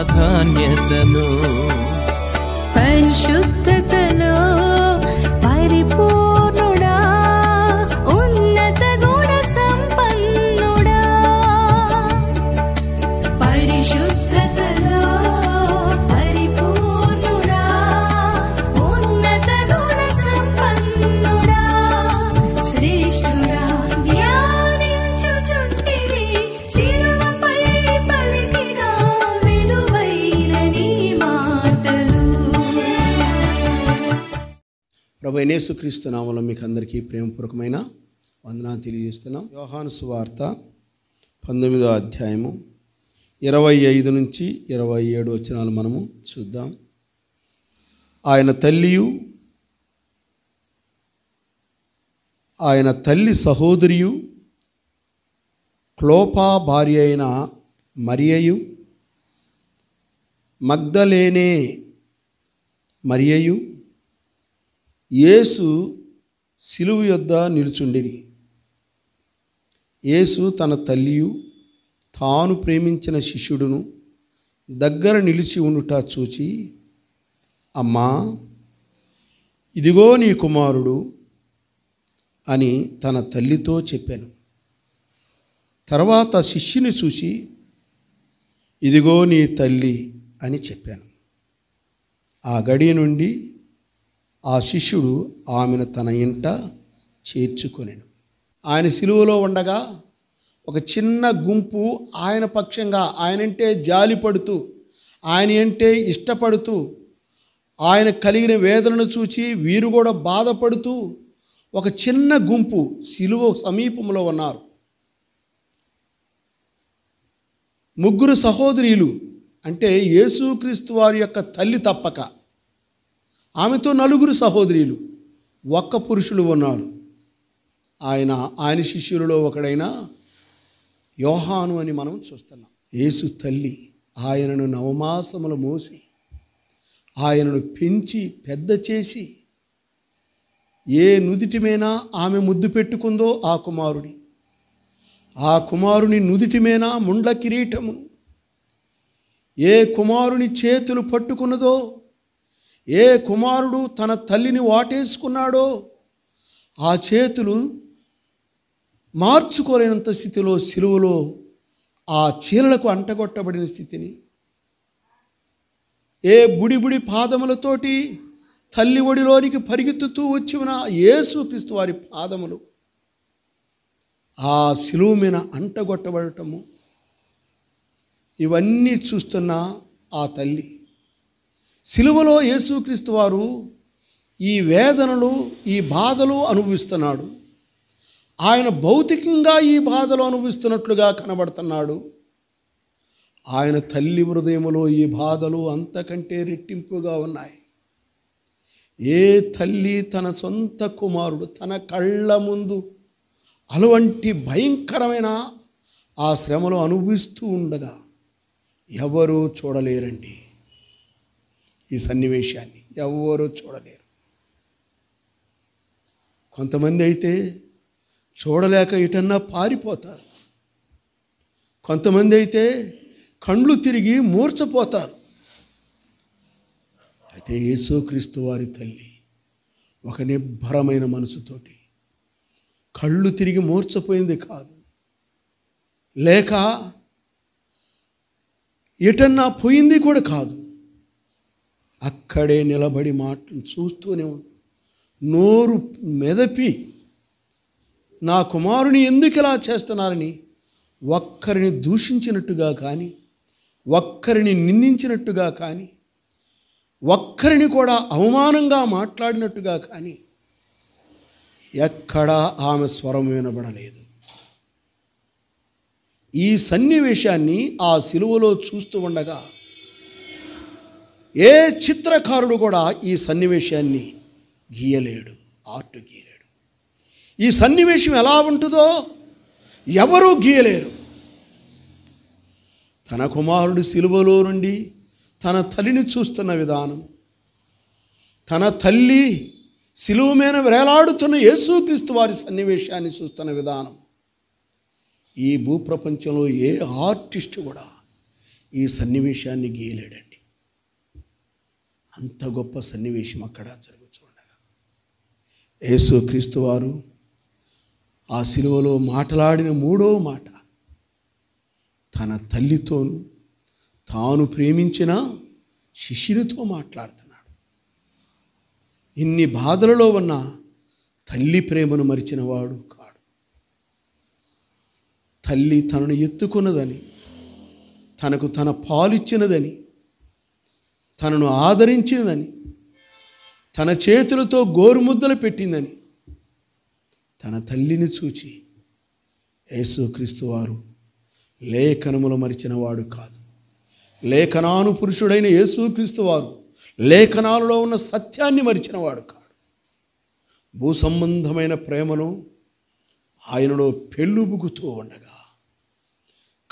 ప్రాధాన్యతను ప్రభు నామంలో మీకు అందరికీ ప్రేమపూర్వకమైన వందనాలు తెలియజేస్తున్నాం యోహాను సువార్త పంతొమ్మిదో అధ్యాయము ఇరవై ఐదు నుంచి ఇరవై ఏడు వచనాలు మనము చూద్దాం ఆయన తల్లియు ఆయన తల్లి సహోదరియు క్లోపా భార్య అయిన మరియయు మగ్ధలేనే మరియయు యేసు సిలువు యొద్ద నిలుచుండిరి యేసు తన తల్లియు తాను ప్రేమించిన శిష్యుడును దగ్గర నిలిచి ఉండుట చూచి అమ్మా ఇదిగో నీ కుమారుడు అని తన తల్లితో చెప్పాను తర్వాత శిష్యుని చూసి ఇదిగో నీ తల్లి అని చెప్పాను ఆ గడి నుండి ఆ శిష్యుడు ఆమెను తన ఇంట చేర్చుకొనిను ఆయన సిలువలో ఉండగా ఒక చిన్న గుంపు ఆయన పక్షంగా ఆయనంటే జాలిపడుతూ ఆయన అంటే ఇష్టపడుతూ ఆయన కలిగిన వేదనను చూచి వీరు కూడా బాధపడుతూ ఒక చిన్న గుంపు సిలువ సమీపంలో ఉన్నారు ముగ్గురు సహోదరీలు అంటే యేసుక్రీస్తు వారి యొక్క తల్లి తప్పక ఆమెతో నలుగురు సహోదరులు ఒక్క పురుషులు ఉన్నారు ఆయన ఆయన శిష్యులలో ఒకడైన యోహాను అని మనం చూస్తున్నాం యేసు తల్లి ఆయనను నవమాసములు మోసి ఆయనను పెంచి పెద్ద చేసి ఏ నుదిటిమైనా ఆమె ముద్దు పెట్టుకుందో ఆ కుమారుడి ఆ కుమారుని నుదిటిమైనా ముండ్ల కిరీటమును ఏ కుమారుని చేతులు పట్టుకున్నదో ఏ కుమారుడు తన తల్లిని వాటేసుకున్నాడో ఆ చేతులు మార్చుకోలేనంత స్థితిలో సిలువలో ఆ చీలలకు అంటగొట్టబడిన స్థితిని ఏ బుడిబుడి పాదములతోటి తల్లి ఒడిలోనికి పరిగెత్తుతూ వచ్చిన యేసుక్రీస్తు వారి పాదములు ఆ సిలువు మీద అంటగొట్టబడటము ఇవన్నీ చూస్తున్న ఆ తల్లి సిలువలో యేసుక్రీస్తు వారు ఈ వేదనలు ఈ బాధలు అనుభవిస్తున్నాడు ఆయన భౌతికంగా ఈ బాధలు అనుభవిస్తున్నట్లుగా కనబడుతున్నాడు ఆయన తల్లి హృదయములో ఈ బాధలు అంతకంటే రెట్టింపుగా ఉన్నాయి ఏ తల్లి తన సొంత కుమారుడు తన కళ్ళ ముందు అలవంటి భయంకరమైన ఆ శ్రమలు అనుభవిస్తూ ఉండగా ఎవరూ చూడలేరండి ఈ సన్నివేశాన్ని ఎవరు చూడలేరు కొంతమంది అయితే చూడలేక ఇటన్నా పారిపోతారు కొంతమంది అయితే కండ్లు తిరిగి మూర్చపోతారు అయితే యేసుక్రీస్తు వారి తల్లి ఒక నిబ్బరమైన మనసుతోటి కళ్ళు తిరిగి మూర్చపోయింది కాదు లేక ఎటన్నా పోయింది కూడా కాదు అక్కడే నిలబడి మాటలు చూస్తూనే నోరు మెదపి నా కుమారుని ఎందుకు ఇలా చేస్తున్నారని ఒక్కరిని దూషించినట్టుగా కానీ ఒక్కరిని నిందించినట్టుగా కానీ ఒక్కరిని కూడా అవమానంగా మాట్లాడినట్టుగా కానీ ఎక్కడా ఆమె స్వరం వినబడలేదు ఈ సన్నివేశాన్ని ఆ సిలువలో చూస్తూ ఉండగా ఏ చిత్రకారుడు కూడా ఈ సన్నివేశాన్ని గీయలేడు ఆర్ట్ గీయలేడు ఈ సన్నివేశం ఎలా ఉంటుందో ఎవరూ గీయలేరు తన కుమారుడు సిలువలో నుండి తన తల్లిని చూస్తున్న విధానం తన తల్లి సిలువు మీద వేలాడుతున్న యేసుక్రీస్తు వారి సన్నివేశాన్ని చూస్తున్న విధానం ఈ భూప్రపంచంలో ఏ ఆర్టిస్ట్ కూడా ఈ సన్నివేశాన్ని గీయలేడండి అంత గొప్ప సన్నివేశం అక్కడ జరుగుతుండగా యేసు క్రీస్తు వారు ఆ శిలువలో మాట్లాడిన మూడో మాట తన తల్లితోనూ తాను ప్రేమించిన శిష్యునితో మాట్లాడుతున్నాడు ఇన్ని బాధలలో ఉన్న తల్లి ప్రేమను మరిచిన వాడు కాడు తల్లి తనను ఎత్తుకున్నదని తనకు తన పాలిచ్చినదని తనను ఆదరించిందని తన చేతులతో గోరుముద్దలు పెట్టిందని తన తల్లిని చూచి యేసుక్రీస్తు వారు లేఖనములు మరిచిన వాడు కాదు లేఖనాను పురుషుడైన యేసుక్రీస్తు వారు లేఖనాలలో ఉన్న సత్యాన్ని మరిచినవాడు కాడు భూ సంబంధమైన ప్రేమను ఆయనలో పెళ్ళుబుగుతూ ఉండగా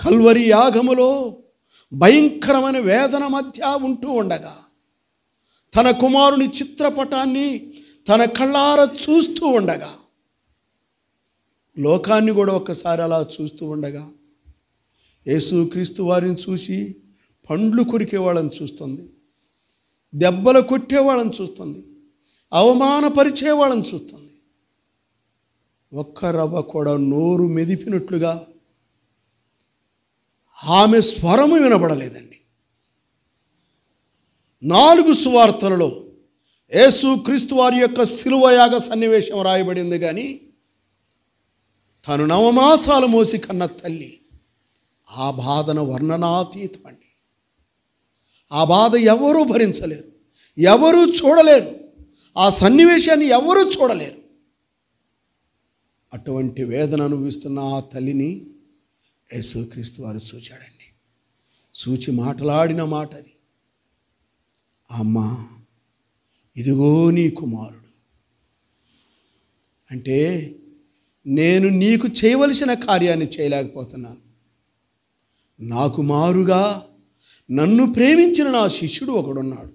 కల్వరి యాగములో భయంకరమైన వేదన మధ్య ఉంటూ ఉండగా తన కుమారుని చిత్రపటాన్ని తన కళ్ళార చూస్తూ ఉండగా లోకాన్ని కూడా ఒకసారి అలా చూస్తూ ఉండగా యేసుక్రీస్తు వారిని చూసి పండ్లు కొరికేవాళ్ళని చూస్తుంది దెబ్బలు కొట్టేవాళ్ళని చూస్తుంది అవమానపరిచేవాళ్ళని చూస్తుంది ఒక్క రవ్వ కూడా నోరు మెదిపినట్లుగా ఆమె స్వరము వినబడలేదండి నాలుగు సువార్తలలో యేసు క్రీస్తు వారి యొక్క సిలువయాగ సన్నివేశం రాయబడింది కానీ తను నవమాసాలు మోసి కన్న తల్లి ఆ బాధను వర్ణనాతీతమండి ఆ బాధ ఎవరూ భరించలేరు ఎవరూ చూడలేరు ఆ సన్నివేశాన్ని ఎవరూ చూడలేరు అటువంటి వేదన అనుభవిస్తున్న ఆ తల్లిని యేసుక్రీస్తు వారు చూచాడండి సూచి మాట్లాడిన మాట అది అమ్మ ఇదిగో నీ కుమారుడు అంటే నేను నీకు చేయవలసిన కార్యాన్ని చేయలేకపోతున్నాను నాకు మారుగా నన్ను ప్రేమించిన నా శిష్యుడు ఒకడున్నాడు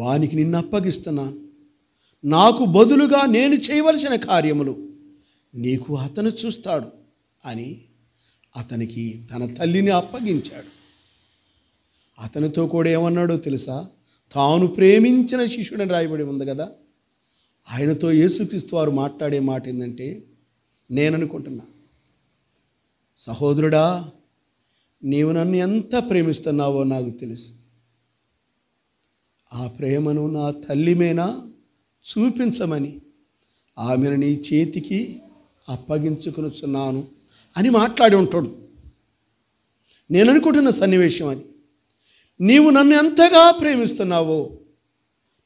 వానికి నిన్ను అప్పగిస్తున్నాను నాకు బదులుగా నేను చేయవలసిన కార్యములు నీకు అతను చూస్తాడు అని అతనికి తన తల్లిని అప్పగించాడు అతనితో కూడా ఏమన్నాడో తెలుసా తాను ప్రేమించిన శిష్యుడని రాయబడి ఉంది కదా ఆయనతో యేసుక్రీస్తు వారు మాట్లాడే మాట ఏంటంటే నేననుకుంటున్నా సహోదరుడా నీవు నన్ను ఎంత ప్రేమిస్తున్నావో నాకు తెలుసు ఆ ప్రేమను నా తల్లిమేనా చూపించమని ఆమెను నీ చేతికి అప్పగించుకునుచున్నాను అని మాట్లాడి ఉంటాడు నేను అనుకుంటున్న సన్నివేశం అది నీవు నన్ను ఎంతగా ప్రేమిస్తున్నావో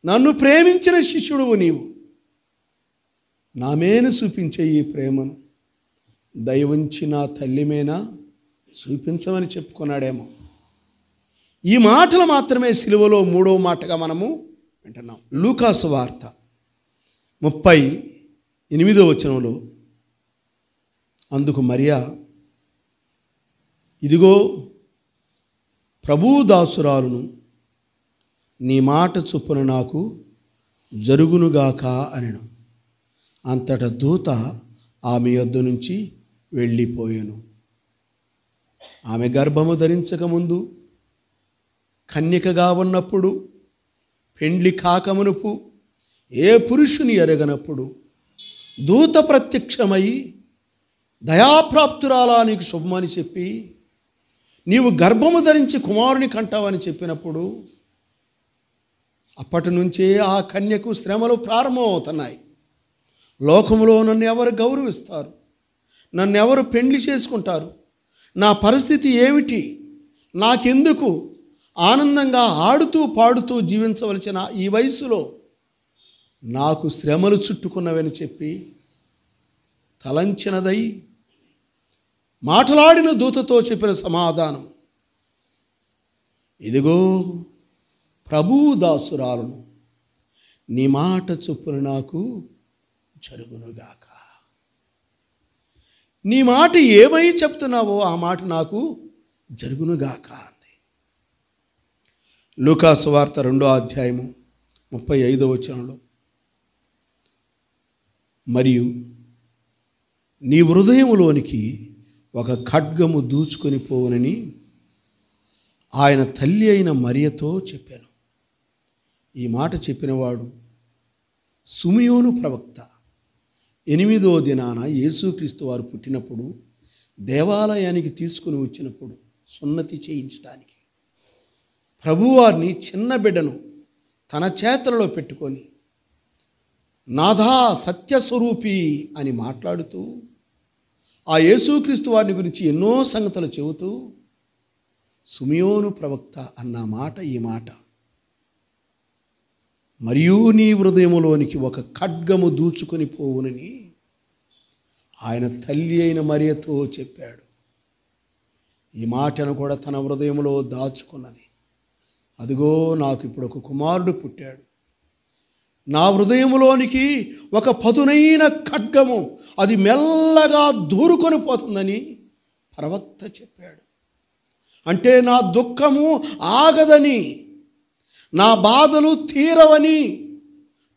నన్ను ప్రేమించిన శిష్యుడువు నీవు నా చూపించే ఈ ప్రేమను దయవుంచి నా తల్లిమేనా చూపించమని చెప్పుకున్నాడేమో ఈ మాటలు మాత్రమే సిలువలో మూడవ మాటగా మనము వింటున్నాం లూకాసు వార్త ముప్పై ఎనిమిదో వచనంలో అందుకు మరియా ఇదిగో ప్రభుదాసురాలును నీ మాట చొప్పున నాకు జరుగునుగాక అనెను అంతట దూత ఆమె యొద్ద నుంచి వెళ్ళిపోయాను ఆమె గర్భము ధరించకముందు కన్యకగా ఉన్నప్పుడు పెండ్లి కాకమునుపు ఏ పురుషుని ఎరగనప్పుడు దూత ప్రత్యక్షమై దయాప్రాప్తురాలా నీకు శుభమని చెప్పి నీవు గర్భము ధరించి కుమారుని కంటావని చెప్పినప్పుడు అప్పటి నుంచే ఆ కన్యకు శ్రమలు ప్రారంభమవుతున్నాయి లోకంలో నన్ను ఎవరు గౌరవిస్తారు నన్ను ఎవరు పెండ్లి చేసుకుంటారు నా పరిస్థితి ఏమిటి నాకెందుకు ఆనందంగా ఆడుతూ పాడుతూ జీవించవలసిన ఈ వయసులో నాకు శ్రమలు చుట్టుకున్నవని చెప్పి తలంచినదై మాట్లాడిన దూతతో చెప్పిన సమాధానం ఇదిగో ప్రభు దాసురాలను నీ మాట చొప్పున నాకు జరుగునుగాక నీ మాట ఏమై చెప్తున్నావో ఆ మాట నాకు జరుగునుగాక అంది లూకాసు వార్త రెండో అధ్యాయము ముప్పై ఐదో వచనంలో మరియు నీ హృదయములోనికి ఒక ఖడ్గము దూచుకొని పోవనని ఆయన తల్లి అయిన మరియతో చెప్పాను ఈ మాట చెప్పినవాడు సుమియోను ప్రవక్త ఎనిమిదో దినాన యేసుక్రీస్తు వారు పుట్టినప్పుడు దేవాలయానికి తీసుకుని వచ్చినప్పుడు సున్నతి చేయించడానికి ప్రభువారిని చిన్న బిడ్డను తన చేతలలో పెట్టుకొని నాథా సత్యస్వరూపి అని మాట్లాడుతూ ఆ యేసుక్రీస్తు వారిని గురించి ఎన్నో సంగతులు చెబుతూ సుమియోను ప్రవక్త అన్న మాట ఈ మాట మరియు నీ హృదయములోనికి ఒక ఖడ్గము దూచుకొని పోవునని ఆయన తల్లి అయిన మరియతో చెప్పాడు ఈ మాటను కూడా తన హృదయంలో దాచుకున్నది అదిగో నాకు ఇప్పుడు ఒక కుమారుడు పుట్టాడు నా హృదయంలోనికి ఒక పదునైన ఖడ్గము అది మెల్లగా దూరుకొని పోతుందని ప్రవక్త చెప్పాడు అంటే నా దుఃఖము ఆగదని నా బాధలు తీరవని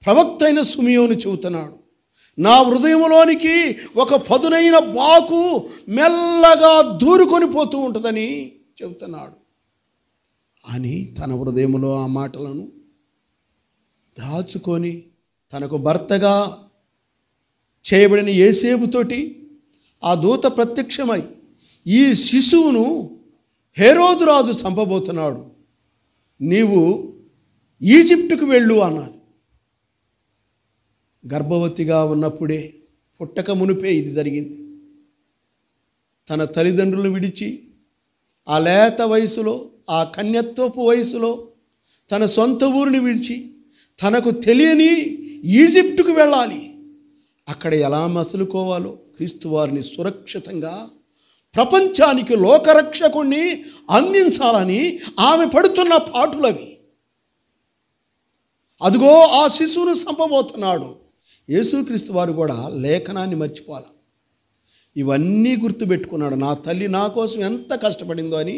ప్రవక్త అయిన సుమియోని చెబుతున్నాడు నా హృదయంలోనికి ఒక పదునైన బాకు మెల్లగా దూరుకొని పోతూ ఉంటుందని చెబుతున్నాడు అని తన హృదయంలో ఆ మాటలను దాచుకొని తనకు భర్తగా చేయబడిన ఏసేపుతోటి ఆ దూత ప్రత్యక్షమై ఈ శిశువును హేరోదురాజు చంపబోతున్నాడు నీవు ఈజిప్టుకు వెళ్ళు అన్నారు గర్భవతిగా ఉన్నప్పుడే పుట్టక మునిపే ఇది జరిగింది తన తల్లిదండ్రులను విడిచి ఆ లేత వయసులో ఆ కన్యత్వపు వయసులో తన సొంత ఊరిని విడిచి తనకు తెలియని ఈజిప్టుకు వెళ్ళాలి అక్కడ ఎలా మసులుకోవాలో క్రీస్తు వారిని సురక్షితంగా ప్రపంచానికి లోకరక్షకుణ్ణి అందించాలని ఆమె పడుతున్న పాటులవి అదిగో ఆ శిశువును సంపబోతున్నాడు యేసుక్రీస్తు వారు కూడా లేఖనాన్ని మర్చిపోవాలి ఇవన్నీ గుర్తుపెట్టుకున్నాడు నా తల్లి నా కోసం ఎంత కష్టపడిందో అని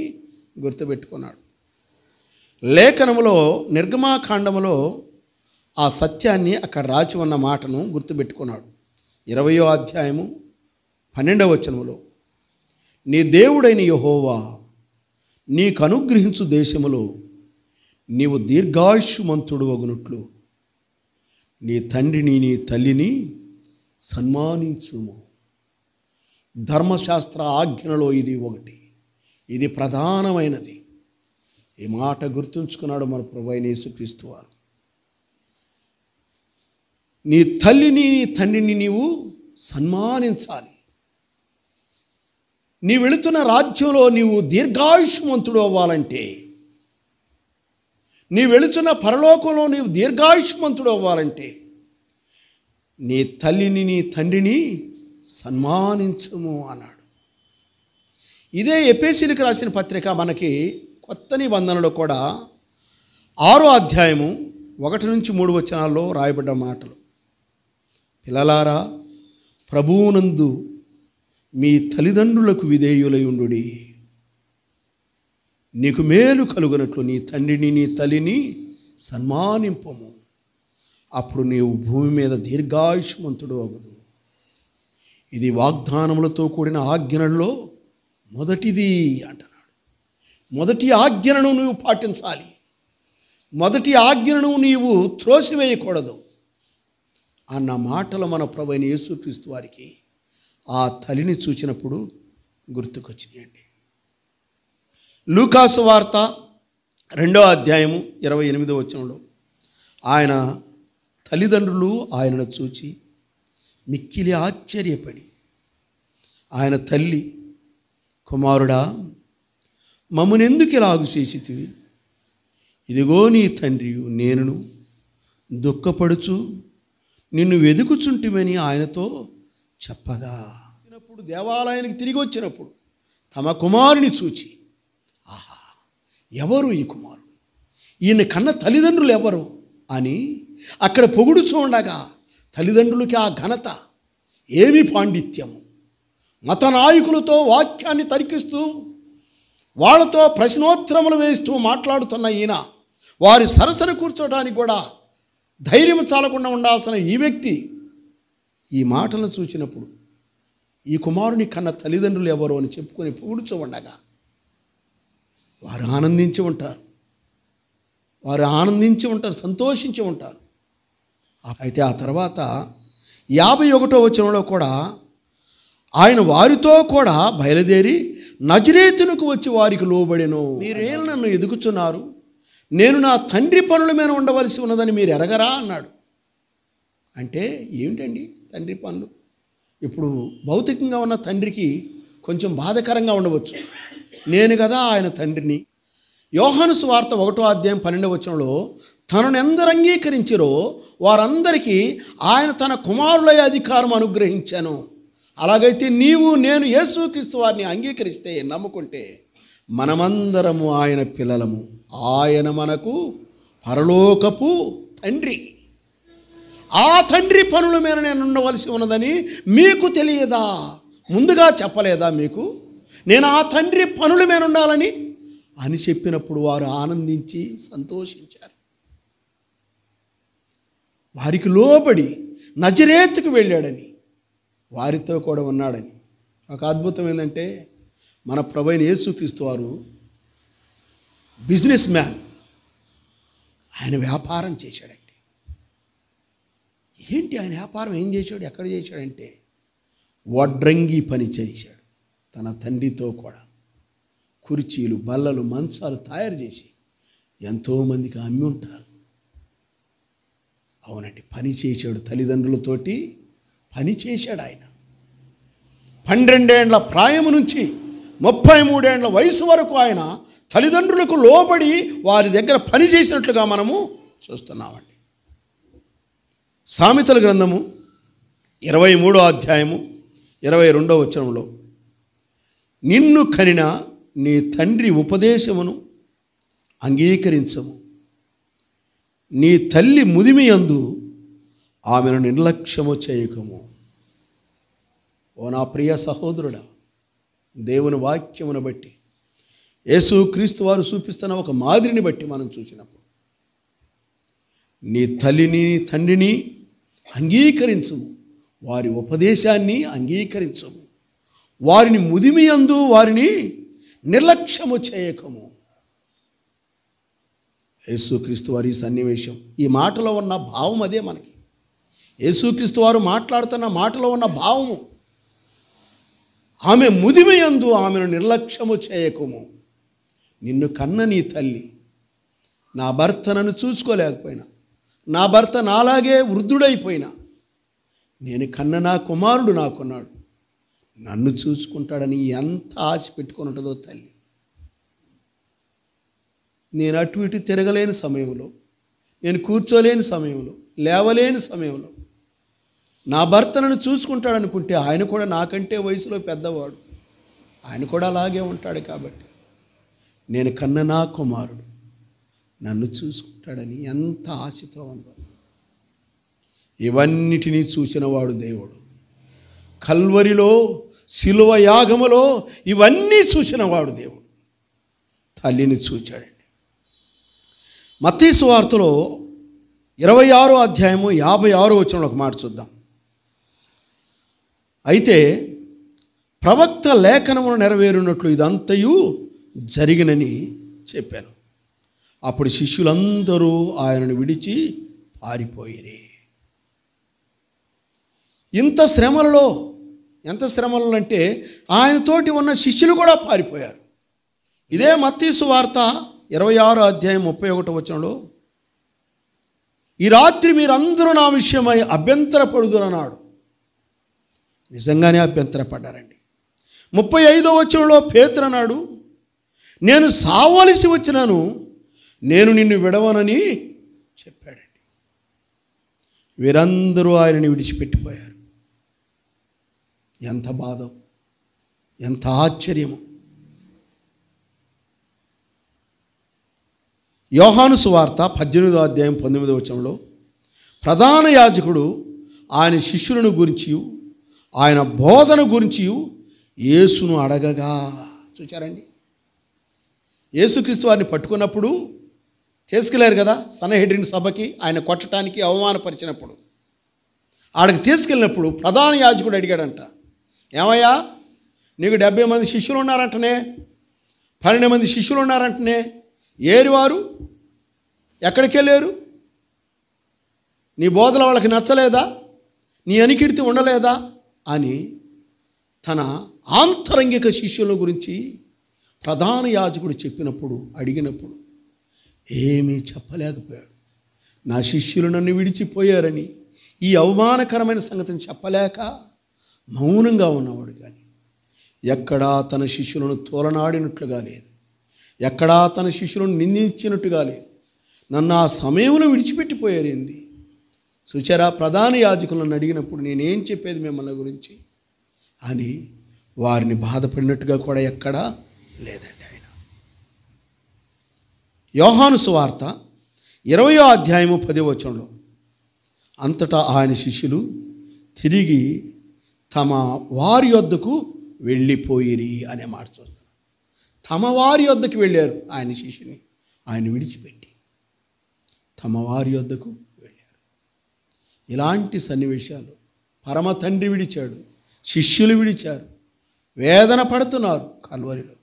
గుర్తుపెట్టుకున్నాడు లేఖనములో నిర్గమాకాండములో ఆ సత్యాన్ని అక్కడ రాచి ఉన్న మాటను గుర్తుపెట్టుకున్నాడు ఇరవయో అధ్యాయము పన్నెండవ వచనములో నీ దేవుడైన యహోవా నీకు అనుగ్రహించు దేశములో నీవు దీర్ఘాయుష్మంతుడు వగునట్లు నీ తండ్రిని నీ తల్లిని సన్మానించుము ధర్మశాస్త్ర ఆజ్ఞలో ఇది ఒకటి ఇది ప్రధానమైనది ఈ మాట గుర్తుంచుకున్నాడు మన ప్రభు అయిన యేసుక్రీస్తు వారు నీ తల్లిని నీ తండ్రిని నీవు సన్మానించాలి నీ వెళుతున్న రాజ్యంలో నీవు దీర్ఘాయుష్మంతుడు అవ్వాలంటే నీ వెళుతున్న పరలోకంలో నీవు దీర్ఘాయుష్మంతుడు అవ్వాలంటే నీ తల్లిని నీ తండ్రిని సన్మానించము అన్నాడు ఇదే ఎపేసీలకు రాసిన పత్రిక మనకి కొత్త నిబంధనలో కూడా ఆరో అధ్యాయము ఒకటి నుంచి మూడు వచనాల్లో రాయబడ్డ మాటలు పిల్లలారా ప్రభువునందు మీ తల్లిదండ్రులకు విధేయులై ఉండు నీకు మేలు కలుగునట్లు నీ తండ్రిని నీ తల్లిని సన్మానింపము అప్పుడు నీవు భూమి మీద దీర్ఘాయుష్మంతుడు అగుదు ఇది వాగ్దానములతో కూడిన ఆజ్ఞలలో మొదటిది అంటున్నాడు మొదటి ఆజ్ఞను నువ్వు పాటించాలి మొదటి ఆజ్ఞను నీవు త్రోసివేయకూడదు అన్న మాటలు మన ప్రభైన యేసుక్రీస్తు వారికి ఆ తల్లిని చూచినప్పుడు గుర్తుకొచ్చినాయండి లూకాసు వార్త రెండో అధ్యాయము ఇరవై ఎనిమిదో వచ్చినప్పుడు ఆయన తల్లిదండ్రులు ఆయనను చూచి మిక్కిలి ఆశ్చర్యపడి ఆయన తల్లి కుమారుడా మమ్మనెందుకు ఇలాగు చేసితివి ఇదిగో నీ తండ్రి నేనును దుఃఖపడుచు నిన్ను వెదుకుచుంటిమని ఆయనతో చెప్పగా దేవాలయానికి తిరిగి వచ్చినప్పుడు తమ కుమారుని చూచి ఆహా ఎవరు ఈ కుమారుడు ఈయన కన్న తల్లిదండ్రులు ఎవరు అని అక్కడ పొగుడు ఉండగా తల్లిదండ్రులకి ఆ ఘనత ఏమి పాండిత్యము మత నాయకులతో వాక్యాన్ని తరికిస్తూ వాళ్ళతో ప్రశ్నోత్తరములు వేస్తూ మాట్లాడుతున్న ఈయన వారి సరసన కూర్చోడానికి కూడా ధైర్యం చాలకుండా ఉండాల్సిన ఈ వ్యక్తి ఈ మాటలను చూసినప్పుడు ఈ కుమారుని కన్న తల్లిదండ్రులు ఎవరు అని చెప్పుకొని పొగుడుచు ఉండగా వారు ఆనందించి ఉంటారు వారు ఆనందించి ఉంటారు సంతోషించి ఉంటారు అయితే ఆ తర్వాత యాభై ఒకటో వచనంలో కూడా ఆయన వారితో కూడా బయలుదేరి నజరేతునకు వచ్చి వారికి లోబడెను మీరేం నన్ను ఎదుగుచున్నారు నేను నా తండ్రి పనుల మీద ఉండవలసి ఉన్నదని మీరు ఎరగరా అన్నాడు అంటే ఏమిటండి తండ్రి పనులు ఇప్పుడు భౌతికంగా ఉన్న తండ్రికి కొంచెం బాధకరంగా ఉండవచ్చు నేను కదా ఆయన తండ్రిని యోహాను స్వార్త ఒకటో అధ్యాయం పన్నెండవ వచనంలో తనను ఎందరు అంగీకరించారో వారందరికీ ఆయన తన కుమారులయ్య అధికారం అనుగ్రహించాను అలాగైతే నీవు నేను యేసుక్రీస్తు వారిని అంగీకరిస్తే నమ్ముకుంటే మనమందరము ఆయన పిల్లలము ఆయన మనకు పరలోకపు తండ్రి ఆ తండ్రి పనుల మీద నేను ఉండవలసి ఉన్నదని మీకు తెలియదా ముందుగా చెప్పలేదా మీకు నేను ఆ తండ్రి పనుల మీద ఉండాలని అని చెప్పినప్పుడు వారు ఆనందించి సంతోషించారు వారికి లోబడి నజరేత్తుకు వెళ్ళాడని వారితో కూడా ఉన్నాడని ఒక అద్భుతం ఏంటంటే మన ప్రభైన యేసుక్రీస్తు వారు బిజినెస్ మ్యాన్ ఆయన వ్యాపారం చేశాడండి ఏంటి ఆయన వ్యాపారం ఏం చేశాడు ఎక్కడ చేశాడంటే వడ్రంగి పని చేశాడు తన తండ్రితో కూడా కుర్చీలు బల్లలు మంచాలు తయారు చేసి ఎంతోమందికి అమ్మి ఉంటారు అవునండి పని చేశాడు తల్లిదండ్రులతోటి పని చేశాడు ఆయన పన్నెండేండ్ల ప్రాయం నుంచి ముప్పై మూడేండ్ల వయసు వరకు ఆయన తల్లిదండ్రులకు లోబడి వారి దగ్గర పని చేసినట్లుగా మనము చూస్తున్నామండి సామెతల గ్రంథము ఇరవై మూడో అధ్యాయము ఇరవై రెండో వచనంలో నిన్ను కనిన నీ తండ్రి ఉపదేశమును అంగీకరించము నీ తల్లి ముదిమి అందు ఆమెను నిర్లక్ష్యము చేయకము ఓ నా ప్రియ సహోదరుడా దేవుని వాక్యమును బట్టి యేసు క్రీస్తు వారు చూపిస్తున్న ఒక మాదిరిని బట్టి మనం చూసినప్పుడు నీ తల్లిని తండ్రిని అంగీకరించుము వారి ఉపదేశాన్ని అంగీకరించము వారిని ముదిమియందు వారిని నిర్లక్ష్యము చేయకము యేసుక్రీస్తు వారి సన్నివేశం ఈ మాటలో ఉన్న భావం అదే మనకి యేసుక్రీస్తు వారు మాట్లాడుతున్న మాటలో ఉన్న భావము ఆమె ముదిమయందు ఆమెను నిర్లక్ష్యము చేయకము నిన్ను కన్న నీ తల్లి నా భర్త నన్ను చూసుకోలేకపోయినా నా భర్త నాలాగే వృద్ధుడైపోయినా నేను కన్న నా కుమారుడు నాకున్నాడు నన్ను చూసుకుంటాడని ఎంత ఆశ పెట్టుకుని ఉంటుందో తల్లి నేను అటు ఇటు తిరగలేని సమయంలో నేను కూర్చోలేని సమయంలో లేవలేని సమయంలో నా భర్త నన్ను చూసుకుంటాడనుకుంటే ఆయన కూడా నాకంటే వయసులో పెద్దవాడు ఆయన కూడా అలాగే ఉంటాడు కాబట్టి నేను కన్ననా కుమారుడు నన్ను చూసుకుంటాడని ఎంత ఆశతో ఉందో ఇవన్నిటినీ చూసినవాడు దేవుడు కల్వరిలో శిలువ యాగములో ఇవన్నీ చూసినవాడు దేవుడు తల్లిని చూచాడండి మతీసు వార్తలో ఇరవై ఆరో అధ్యాయము యాభై ఆరో వచ్చిన ఒక మాట చూద్దాం అయితే ప్రవక్త లేఖనమును నెరవేరినట్లు ఇదంతయు జరిగినని చెప్పాను అప్పుడు శిష్యులందరూ ఆయనను విడిచి పారిపోయిరి ఇంత శ్రమలలో ఎంత శ్రమలలో అంటే ఆయనతోటి ఉన్న శిష్యులు కూడా పారిపోయారు ఇదే మత్తీసు వార్త ఇరవై ఆరో అధ్యాయం ముప్పై ఒకటో వచనంలో ఈ రాత్రి మీరందరూ నా విషయమై అన్నాడు నిజంగానే అభ్యంతరపడ్డారండి ముప్పై ఐదో వచనంలో పేతురన్నాడు నేను సావలసి వచ్చినాను నేను నిన్ను విడవనని చెప్పాడండి వీరందరూ ఆయనని విడిచిపెట్టిపోయారు ఎంత బాధం ఎంత ఆశ్చర్యము యోహాను సువార్త పద్దెనిమిదో అధ్యాయం పంతొమ్మిదో వచనంలో ప్రధాన యాజకుడు ఆయన శిష్యులను గురించి ఆయన బోధన గురించి యేసును అడగగా చూచారండి యేసుక్రీస్తు వారిని పట్టుకున్నప్పుడు చేసుకెళ్ళారు కదా సనహెడ్రిన్ సభకి ఆయన కొట్టడానికి అవమానపరిచినప్పుడు ఆడికి తీసుకెళ్ళినప్పుడు ప్రధాన యాజకుడు అడిగాడంట ఏమయ్యా నీకు డెబ్బై మంది శిష్యులు ఉన్నారంటనే పన్నెండు మంది శిష్యులు ఉన్నారంటనే ఏరు వారు ఎక్కడికి వెళ్ళారు నీ బోధన వాళ్ళకి నచ్చలేదా నీ అనికీర్తి ఉండలేదా అని తన ఆంతరంగిక శిష్యుల గురించి ప్రధాన యాజకుడు చెప్పినప్పుడు అడిగినప్పుడు ఏమీ చెప్పలేకపోయాడు నా శిష్యులు నన్ను విడిచిపోయారని ఈ అవమానకరమైన సంగతిని చెప్పలేక మౌనంగా ఉన్నవాడు కానీ ఎక్కడా తన శిష్యులను తోలనాడినట్లుగా లేదు ఎక్కడా తన శిష్యులను నిందించినట్టుగా లేదు నన్ను ఆ సమయంలో విడిచిపెట్టిపోయారేంది సుచరా ప్రధాన యాజకులను అడిగినప్పుడు నేనేం చెప్పేది మిమ్మల్ని గురించి అని వారిని బాధపడినట్టుగా కూడా ఎక్కడా లేదండి ఆయన యోహాను సువార్త ఇరవయో అధ్యాయము పదివచనంలో అంతటా ఆయన శిష్యులు తిరిగి తమ వారి వద్దకు వెళ్ళిపోయిరి అనే మాట చూస్తాను తమ వారి వద్దకు వెళ్ళారు ఆయన శిష్యుని ఆయన విడిచిపెట్టి తమ వారి వద్దకు వెళ్ళారు ఇలాంటి సన్నివేశాలు పరమ తండ్రి విడిచాడు శిష్యులు విడిచారు వేదన పడుతున్నారు కల్వరిలో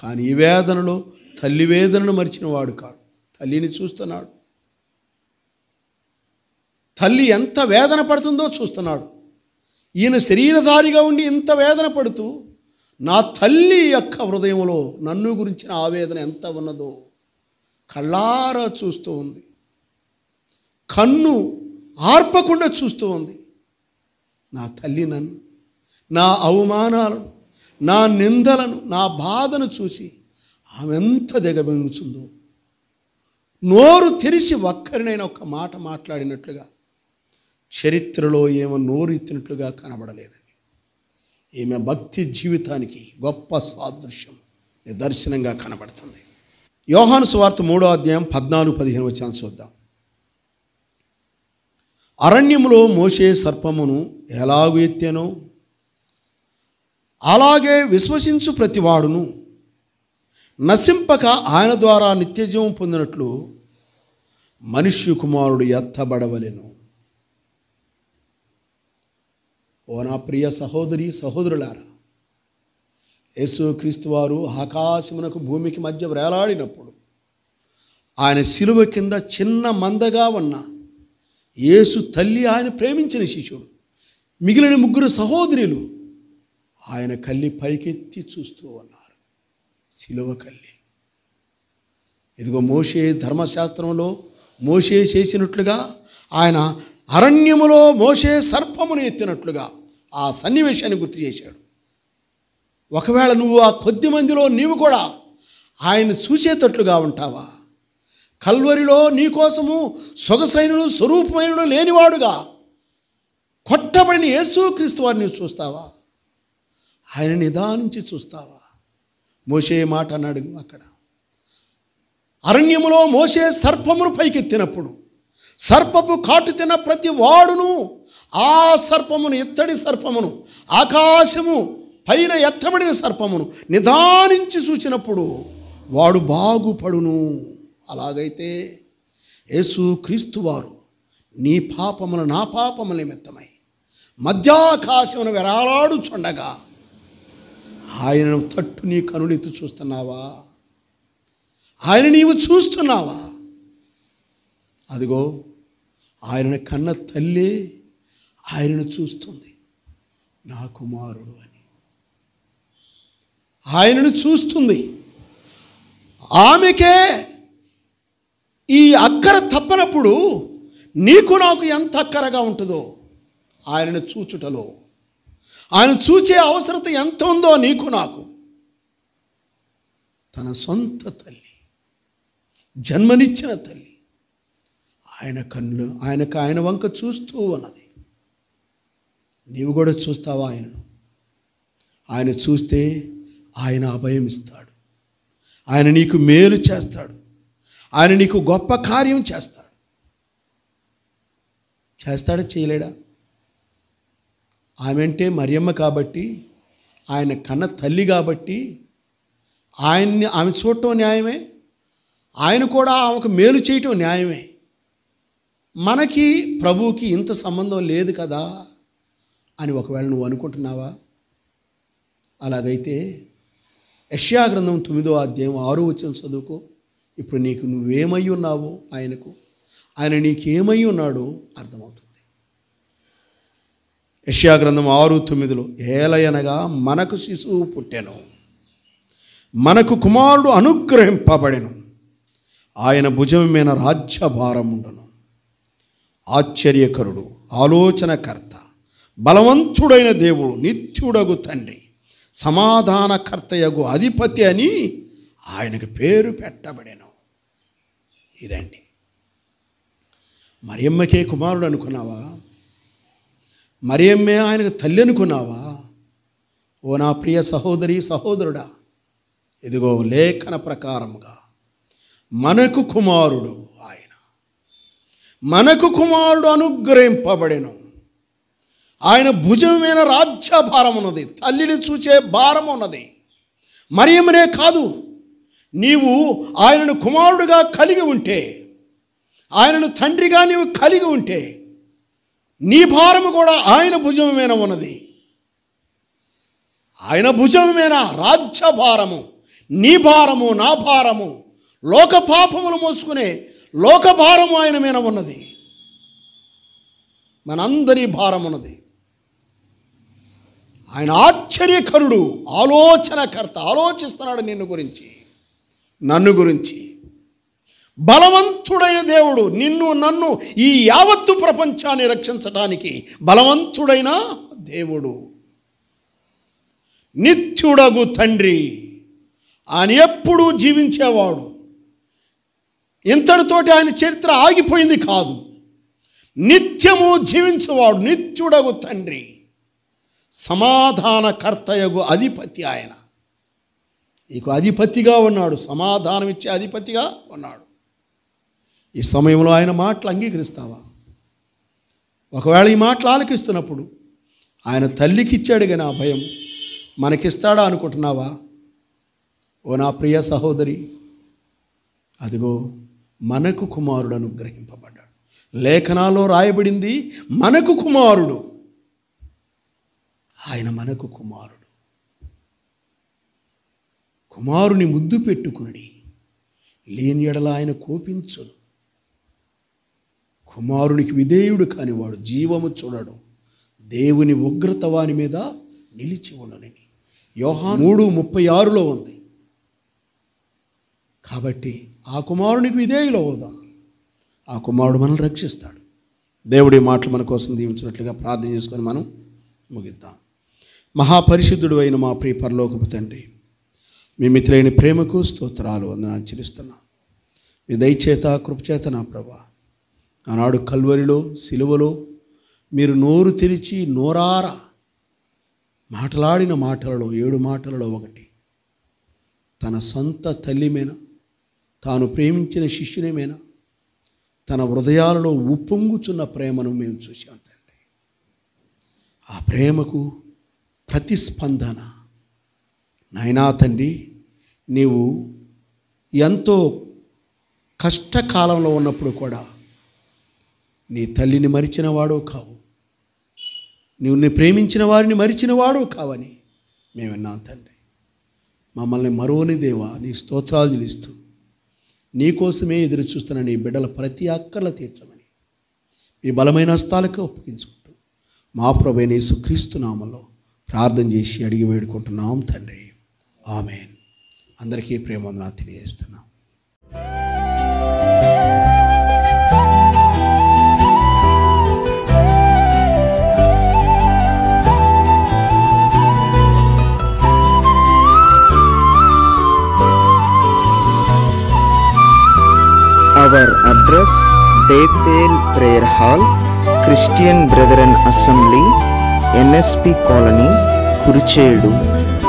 కానీ ఈ వేదనలో తల్లి వేదనను మరిచిన వాడు కాడు తల్లిని చూస్తున్నాడు తల్లి ఎంత వేదన పడుతుందో చూస్తున్నాడు ఈయన శరీరధారిగా ఉండి ఇంత వేదన పడుతూ నా తల్లి యొక్క హృదయంలో నన్ను గురించిన ఆవేదన ఎంత ఉన్నదో కళ్ళారా చూస్తూ ఉంది కన్ను ఆర్పకుండా చూస్తూ ఉంది నా తల్లి నన్ను నా అవమానాలను నా నిందలను నా బాధను చూసి ఆమె ఎంత దిగబెంగుతుందో నోరు తెరిచి ఒక్కరినైనా ఒక మాట మాట్లాడినట్లుగా చరిత్రలో ఏమో నోరు ఎత్తినట్లుగా కనబడలేదండి ఈమె భక్తి జీవితానికి గొప్ప సాదృశ్యం నిదర్శనంగా కనబడుతుంది యోహాను సువార్త మూడో అధ్యాయం పద్నాలుగు పదిహేను వచ్చాను చూద్దాం అరణ్యంలో మోసే సర్పమును ఎలాగు ఎత్తానో అలాగే విశ్వసించు ప్రతివాడును నశింపక ఆయన ద్వారా నిత్యజీవం పొందినట్లు మనుష్య కుమారుడు ఎత్తబడవలెను ఓ నా ప్రియ సహోదరి సహోదరులారా యేసుక్రీస్తు వారు ఆకాశమునకు భూమికి మధ్య వేలాడినప్పుడు ఆయన శిలువ కింద చిన్న మందగా ఉన్న యేసు తల్లి ఆయన ప్రేమించిన శిష్యుడు మిగిలిన ముగ్గురు సహోదరులు ఆయన కళ్ళి పైకెత్తి చూస్తూ ఉన్నారు శిలువ కళ్ళి ఇదిగో మోషే ధర్మశాస్త్రంలో మోషే చేసినట్లుగా ఆయన అరణ్యములో మోషే సర్పమును ఎత్తినట్లుగా ఆ సన్నివేశాన్ని గుర్తు చేశాడు ఒకవేళ నువ్వు ఆ కొద్ది మందిలో నీవు కూడా ఆయన చూసేటట్లుగా ఉంటావా కల్వరిలో నీకోసము సొగసైనడు స్వరూపమైనడు లేనివాడుగా కొట్టబడిన క్రీస్తు వారిని చూస్తావా ఆయన నిదానించి చూస్తావా మోసే మాట అన్నాడు అక్కడ అరణ్యములో మోసే సర్పమును పైకెత్తినప్పుడు సర్పపు కాటు తిన్న ప్రతి వాడును ఆ సర్పమును ఎత్తడి సర్పమును ఆకాశము పైన ఎత్తబడిన సర్పమును నిదానించి చూచినప్పుడు వాడు బాగుపడును అలాగైతే యేసు క్రీస్తు వారు నీ పాపములు నా పాపముల నిమిత్తమై మధ్యాకాశమును చుండగా ఆయనను తట్టు నీ కనులు చూస్తున్నావా ఆయన నీవు చూస్తున్నావా అదిగో ఆయన కన్న తల్లి ఆయనను చూస్తుంది నా కుమారుడు అని ఆయనను చూస్తుంది ఆమెకే ఈ అక్కర తప్పనప్పుడు నీకు నాకు ఎంత అక్కరగా ఉంటుందో ఆయనను చూచుటలో ఆయన చూసే అవసరత ఎంత ఉందో నీకు నాకు తన సొంత తల్లి జన్మనిచ్చిన తల్లి ఆయన కన్ను ఆయనకు ఆయన వంక చూస్తూ ఉన్నది నీవు కూడా చూస్తావా ఆయనను ఆయన చూస్తే ఆయన అభయం ఇస్తాడు ఆయన నీకు మేలు చేస్తాడు ఆయన నీకు గొప్ప కార్యం చేస్తాడు చేస్తాడా చేయలేడా ఆమె అంటే మరియమ్మ కాబట్టి ఆయన కన్న తల్లి కాబట్టి ఆయన్ని ఆమె చూడటం న్యాయమే ఆయన కూడా ఆమెకు మేలు చేయటం న్యాయమే మనకి ప్రభువుకి ఇంత సంబంధం లేదు కదా అని ఒకవేళ నువ్వు అనుకుంటున్నావా అలాగైతే యష్యా గ్రంథం తొమ్మిదో అధ్యాయం ఆరో వచ్చిన చదువుకో ఇప్పుడు నీకు నువ్వేమై ఉన్నావో ఆయనకు ఆయన నీకేమై ఉన్నాడో అర్థమవుతుంది గ్రంథం ఆరు తొమ్మిదిలో ఏలయనగా మనకు శిశువు పుట్టెను మనకు కుమారుడు అనుగ్రహింపబడెను ఆయన భుజం మీద రాజ్యభారం ఉండను ఆశ్చర్యకరుడు ఆలోచనకర్త బలవంతుడైన దేవుడు నిత్యుడగు తండ్రి సమాధానకర్తయగు అధిపతి అని ఆయనకు పేరు పెట్టబడెను ఇదండి మరియమ్మకే కుమారుడు అనుకున్నావా మరేమే ఆయనకు తల్లి అనుకున్నావా ఓ నా ప్రియ సహోదరి సహోదరుడా ఇదిగో లేఖన ప్రకారముగా మనకు కుమారుడు ఆయన మనకు కుమారుడు అనుగ్రహింపబడెను ఆయన భుజం మీద రాజ్యభారం ఉన్నది తల్లిని చూచే భారం ఉన్నది మరియమనే కాదు నీవు ఆయనను కుమారుడుగా కలిగి ఉంటే ఆయనను తండ్రిగా నీవు కలిగి ఉంటే నీ భారము కూడా ఆయన భుజం మీద ఉన్నది ఆయన భుజం మీద రాజ్య భారము నీ భారము నా భారము లోక పాపములు మోసుకునే లోక భారము ఆయన మీద ఉన్నది మనందరి భారం ఉన్నది ఆయన ఆశ్చర్యకరుడు ఆలోచనకర్త ఆలోచిస్తున్నాడు నిన్ను గురించి నన్ను గురించి బలవంతుడైన దేవుడు నిన్ను నన్ను ఈ యావత్తు ప్రపంచాన్ని రక్షించడానికి బలవంతుడైన దేవుడు నిత్యుడగు తండ్రి ఆయన ఎప్పుడూ జీవించేవాడు ఇంతటితోటి ఆయన చరిత్ర ఆగిపోయింది కాదు నిత్యము జీవించేవాడు నిత్యుడగు తండ్రి సమాధానకర్తయగు అధిపతి ఆయన నీకు అధిపతిగా ఉన్నాడు సమాధానం ఇచ్చే అధిపతిగా ఉన్నాడు ఈ సమయంలో ఆయన మాటలు అంగీకరిస్తావా ఒకవేళ ఈ మాటలు ఆలకిస్తున్నప్పుడు ఆయన తల్లికి ఇచ్చాడు కానీ ఆ భయం మనకిస్తాడా అనుకుంటున్నావా ఓ నా ప్రియ సహోదరి అదిగో మనకు కుమారుడు అనుగ్రహింపబడ్డాడు లేఖనాలో రాయబడింది మనకు కుమారుడు ఆయన మనకు కుమారుడు కుమారుని ముద్దు పెట్టుకుని లేని ఎడల ఆయన కోపించును కుమారునికి విధేయుడు కానివాడు జీవము చూడడం దేవుని ఉగ్రత వాని మీద నిలిచి ఉండనని యోహాన్ మూడు ముప్పై ఆరులో ఉంది కాబట్టి ఆ కుమారునికి విధేయులు అవుదాం ఆ కుమారుడు మనల్ని రక్షిస్తాడు దేవుడి మాటలు మన కోసం దీవించినట్లుగా ప్రార్థన చేసుకొని మనం ముగిద్దాం మహాపరిశుద్ధుడు అయిన మా ప్రియ పరలోకపు తండ్రి మీ మిత్రులైన ప్రేమకు స్తోత్రాలు వందనాలు చెల్లిస్తున్నాం మీ దయచేత కృపచేత నా ప్రభా ఆనాడు కల్వరిలో సిలువలో మీరు నోరు తెరిచి నోరార మాట్లాడిన మాటలలో ఏడు మాటలలో ఒకటి తన సొంత తల్లిమేన తాను ప్రేమించిన శిష్యునిమేన తన హృదయాలలో ఉప్పొంగుచున్న ప్రేమను మేము చూసాం తండ్రి ఆ ప్రేమకు ప్రతిస్పందన నాయనా తండ్రి నీవు ఎంతో కష్టకాలంలో ఉన్నప్పుడు కూడా నీ తల్లిని మరిచిన వాడో కావు నిన్ను ప్రేమించిన వారిని మరిచిన వాడో కావని మేము విన్నాం తండ్రి మమ్మల్ని మరువని దేవా నీ స్తోత్రాలు నిలుస్తూ నీకోసమే ఎదురు చూస్తున్న నీ బిడ్డల ప్రతి అక్కర్ల తీర్చమని మీ బలమైన హస్తాలకు ఒప్పగించుకుంటూ మా ప్రభైన యేసుక్రీస్తు నామలో ప్రార్థన చేసి అడిగి వేడుకుంటున్నాం తండ్రి ఆమెన్ అందరికీ ప్రేమ తెలియజేస్తున్నాం అవర్ అడ్రస్ బేపేల్ prayer hall Christian brethren assembly NSP colony Kurichedu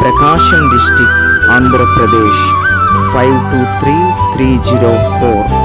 Prakasam district Andhra Pradesh five two three three zero four